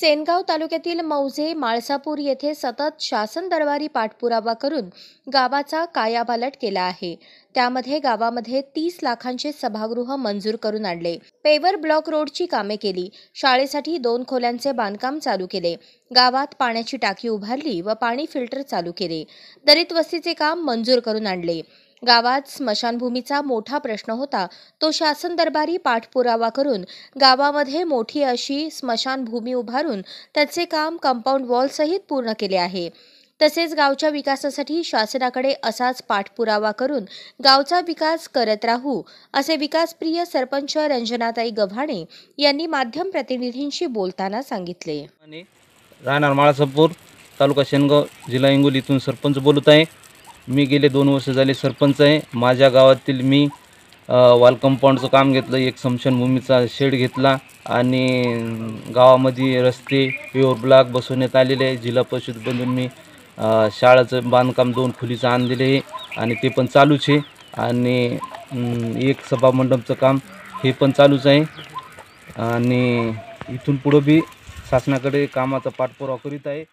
सेनगाव तालुक्यातील मौजे माळसापूर येथे सतत शासन दरबारी पाठपुरावा करून गावाचा कायापालट केला आहे त्यामध्ये गावामध्ये तीस लाखांचे सभागृह मंजूर करून आणले पेवर ब्लॉक रोडची कामे केली शाळेसाठी दोन खोल्यांचे बांधकाम चालू केले गावात पाण्याची टाकी उभारली व पाणी फिल्टर चालू केले दलित वस्तीचे काम मंजूर करून आणले गावात स्मशानभूमीचा मोठा प्रश्न होता तो शासन दरबारी पाठपुरावा करून गावामध्ये मोठी अशी स्मशानभूमी उभारून त्याचे काम कंपाऊंड वॉलसहित पूर्ण केले आहे तसेच गावच्या विकासासाठी शासनाकडे असाच पाठपुरावा करून गावचा विकास करत राहू असे विकासप्रिय सरपंच रंजनाताई गव्हाणे यांनी माध्यम प्रतिनिधींशी बोलताना सांगितले राहणार तालुका शेनगाव जिल्हा इंगोलीतून सरपंच बोलत आहे मी गेले दोन वर्ष झाले सरपंच आहे माझ्या गावातील मी वॉल कंपाऊंडचं काम घेतलं एक भूमीचा शेड घेतला आणि गावामध्ये रस्ते प्युअर ब्लॉक बसवण्यात आलेले आहे जिल्हा बनून मी शाळाचं बांधकाम दोन खोलीचं आणलेले आहे आणि ते पण चालूच आहे आणि एक सभामंडपचं काम हे पण चालूच आहे आणि इथून पुढं बी शासनाकडे कामाचा पाठपुरावा करीत आहे